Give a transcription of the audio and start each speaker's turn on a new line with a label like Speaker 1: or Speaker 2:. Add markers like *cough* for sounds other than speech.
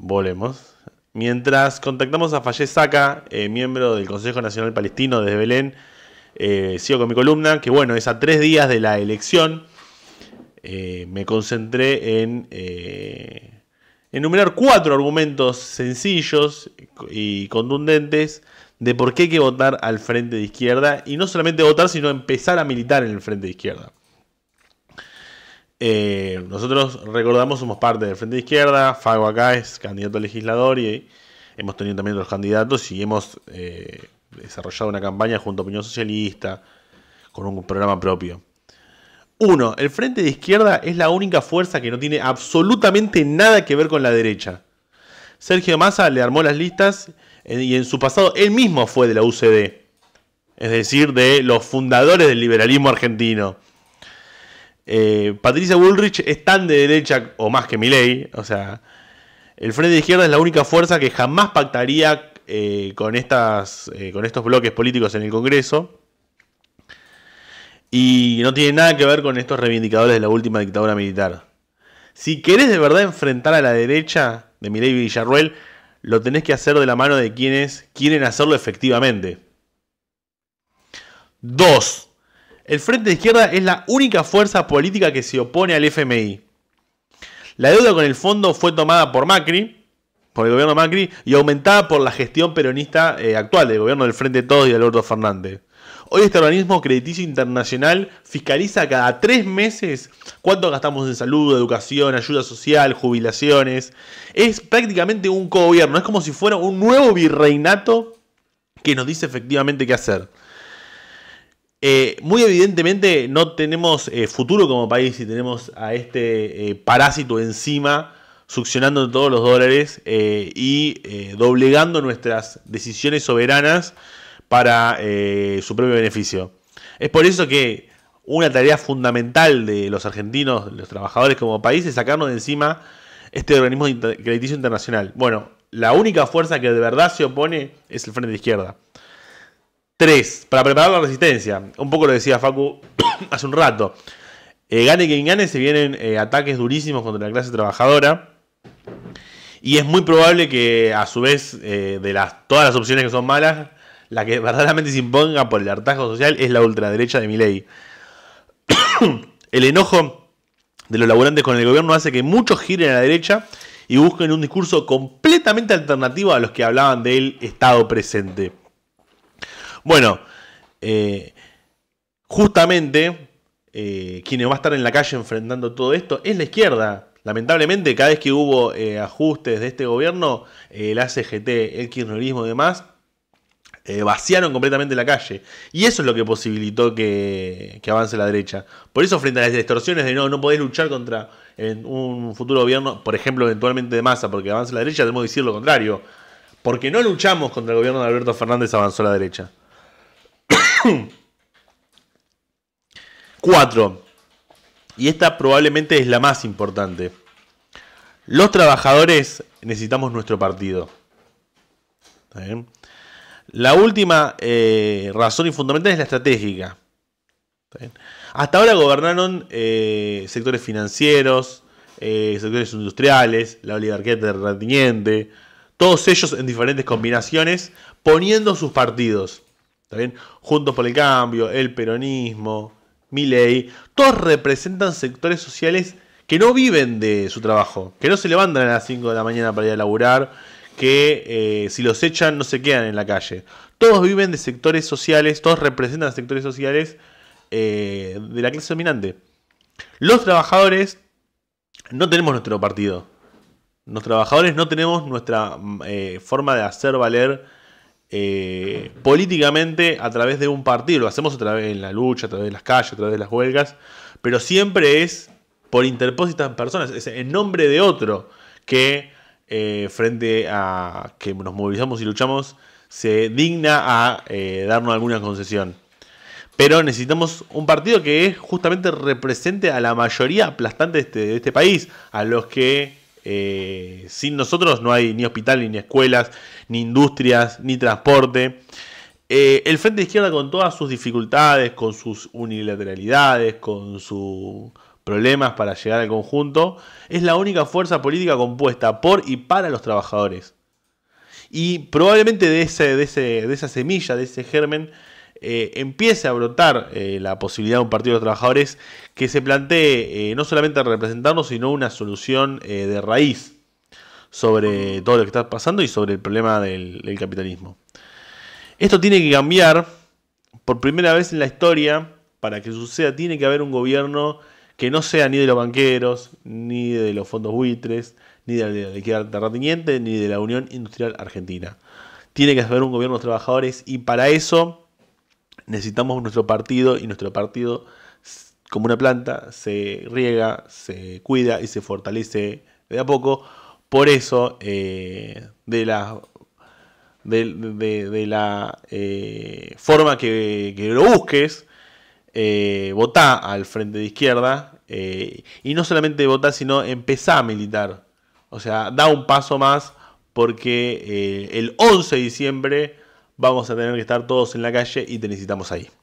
Speaker 1: Volvemos. Mientras contactamos a Fayez Saca, eh, miembro del Consejo Nacional Palestino desde Belén, eh, sigo con mi columna, que bueno, es a tres días de la elección. Eh, me concentré en enumerar cuatro argumentos sencillos y contundentes de por qué hay que votar al frente de izquierda y no solamente votar, sino empezar a militar en el frente de izquierda. Eh, nosotros recordamos, somos parte del Frente de Izquierda, Fago acá es candidato a legislador y hemos tenido también otros candidatos y hemos eh, desarrollado una campaña junto a Opinión Socialista, con un programa propio. Uno, el Frente de Izquierda es la única fuerza que no tiene absolutamente nada que ver con la derecha. Sergio Massa le armó las listas y en su pasado él mismo fue de la UCD, es decir, de los fundadores del liberalismo argentino. Eh, Patricia Bullrich es tan de derecha o más que Milei. O sea, el frente de izquierda es la única fuerza que jamás pactaría eh, con, estas, eh, con estos bloques políticos en el Congreso. Y no tiene nada que ver con estos reivindicadores de la última dictadura militar. Si querés de verdad enfrentar a la derecha de Milei Villarruel, lo tenés que hacer de la mano de quienes quieren hacerlo efectivamente. Dos, el Frente de Izquierda es la única fuerza política que se opone al FMI. La deuda con el fondo fue tomada por Macri, por el gobierno Macri, y aumentada por la gestión peronista eh, actual del gobierno del Frente de Todos y de Alberto Fernández. Hoy este organismo crediticio internacional fiscaliza cada tres meses cuánto gastamos en salud, educación, ayuda social, jubilaciones. Es prácticamente un co-gobierno, es como si fuera un nuevo virreinato que nos dice efectivamente qué hacer. Eh, muy evidentemente no tenemos eh, futuro como país si tenemos a este eh, parásito encima succionando todos los dólares y doblegando nuestras decisiones soberanas para su propio beneficio. Es por eso que una tarea fundamental de los argentinos, de los trabajadores como país, es sacarnos de encima este organismo crediticio internacional. Bueno, la única fuerza que de verdad se opone es el Frente de Izquierda. Tres, para preparar la resistencia. Un poco lo decía Facu *coughs* hace un rato. Eh, gane quien gane, se vienen eh, ataques durísimos contra la clase trabajadora. Y es muy probable que, a su vez, eh, de las, todas las opciones que son malas, la que *laughs* verdaderamente se imponga por el hartazgo social es la ultraderecha de ley *coughs* el enojo de los laburantes con el gobierno hace que muchos giren a la derecha y busquen un discurso completamente alternativo a los que hablaban del Estado presente. Bueno, eh, justamente eh, quienes va a estar en la calle enfrentando todo esto es la izquierda. Lamentablemente, cada vez que hubo eh, ajustes de este gobierno, la ACGT, el kirchnerismo y demás, vaciaron completamente la calle. Y eso es lo que posibilitó que, avance la derecha. Por eso, frente a las distorsiones de no, no podés luchar contra un futuro gobierno, por ejemplo, eventualmente de masa, porque avanza la derecha, debemos que decir lo contrario. Porque no luchamos contra el gobierno de Alberto Fernández, avanzó la derecha. *coughs* Cuatro, y esta probablemente es la más importante. Los trabajadores necesitamos nuestro partido. La última eh, razón y fundamental es la estratégica. Hasta ahora gobernaron eh, sectores financieros, eh, sectores industriales, la oligarquía terrateniente, todos ellos en diferentes combinaciones, poniendo sus partidos. ¿Está bien? Juntos por el Cambio, el peronismo, mi ley. todos representan sectores sociales que no viven de su trabajo, que no se levantan a las 5 de la mañana para ir a laburar, que eh, si los echan no se quedan en la calle. Todos viven de sectores sociales, todos representan sectores sociales eh, de la clase dominante. Los trabajadores no tenemos nuestro partido. Los trabajadores no tenemos nuestra eh, forma de hacer valer eh, políticamente a través de un partido, lo hacemos a través en la lucha, a través de las calles, a través de las huelgas, pero siempre es por interpósitas personas, es en nombre de otro que eh, frente a que nos movilizamos y luchamos se digna a eh, darnos alguna concesión. Pero necesitamos un partido que justamente represente a la mayoría aplastante de este, este país, a los que eh, sin nosotros no hay ni hospital, ni escuelas, ni industrias, ni transporte. Eh, el Frente de Izquierda con todas sus dificultades, con sus unilateralidades, con sus problemas para llegar al conjunto, es la única fuerza política compuesta por y para los trabajadores. Y probablemente de, ese, de esa semilla, de ese germen, eh, empiece a brotar eh, la posibilidad de un partido de los trabajadores que se plantee eh, no solamente representarnos, sino una solución de raíz sobre todo lo que está pasando y sobre el problema del, capitalismo. Esto tiene que cambiar por primera vez en la historia, para que suceda, tiene que haber un gobierno que no sea ni de los banqueros, ni de los fondos buitres, ni de la izquierda terrateniente, ni de la Unión Industrial Argentina. Tiene que haber un gobierno de los trabajadores y para eso necesitamos nuestro partido y nuestro partido, como una planta, se riega, se cuida y se fortalece de a poco. Por eso, eh, de la, de, la eh, forma que, lo busques, vota eh, votá al frente de izquierda y no solamente vota sino empezá a militar. O sea, da un paso más porque el 11 de diciembre vamos a tener que estar todos en la calle y te necesitamos ahí.